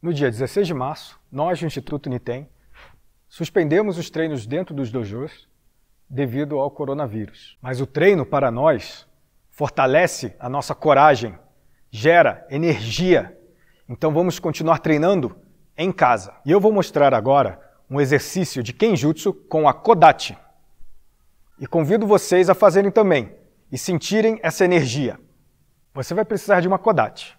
No dia 16 de março, nós do Instituto Nitem suspendemos os treinos dentro dos dojos devido ao coronavírus. Mas o treino para nós fortalece a nossa coragem, gera energia. Então vamos continuar treinando em casa. E eu vou mostrar agora um exercício de Kenjutsu com a Kodachi. E convido vocês a fazerem também e sentirem essa energia. Você vai precisar de uma Kodachi.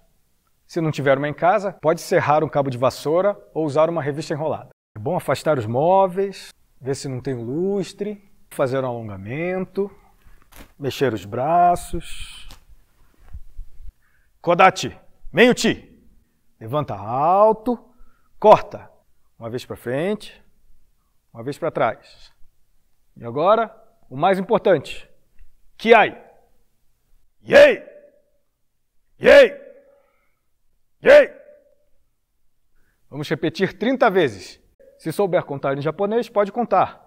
Se não tiver uma em casa, pode serrar um cabo de vassoura ou usar uma revista enrolada. É bom afastar os móveis, ver se não tem lustre, fazer um alongamento, mexer os braços. Kodachi, meio-ti. Levanta alto, corta. Uma vez para frente, uma vez para trás. E agora, o mais importante. Kiai. Yei! Yei! Yay! Vamos repetir 30 vezes. Se souber contar em japonês, pode contar.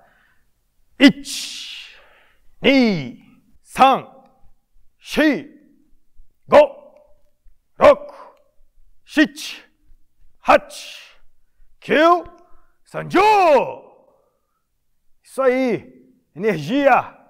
Ich, ni, san, shi, go, roku, shichi, hachi, kyu, sanju. Isso aí, energia.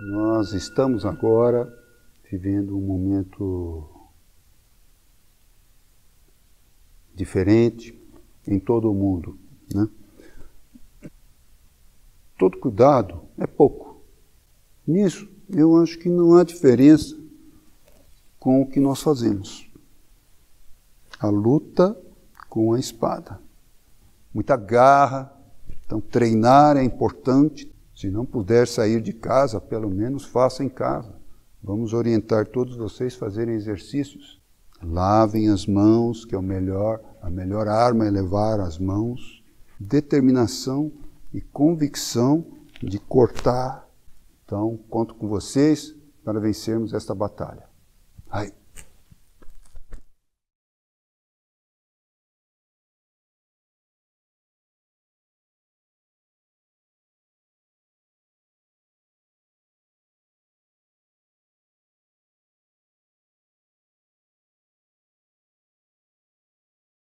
Nós estamos agora vivendo um momento diferente em todo o mundo. Né? Todo cuidado é pouco. Nisso, eu acho que não há diferença com o que nós fazemos. A luta com a espada. Muita garra. Então, treinar é importante, se não puder sair de casa, pelo menos faça em casa. Vamos orientar todos vocês a fazerem exercícios. Lavem as mãos, que é o melhor, a melhor arma é levar as mãos. Determinação e convicção de cortar. Então, conto com vocês para vencermos esta batalha. Ai.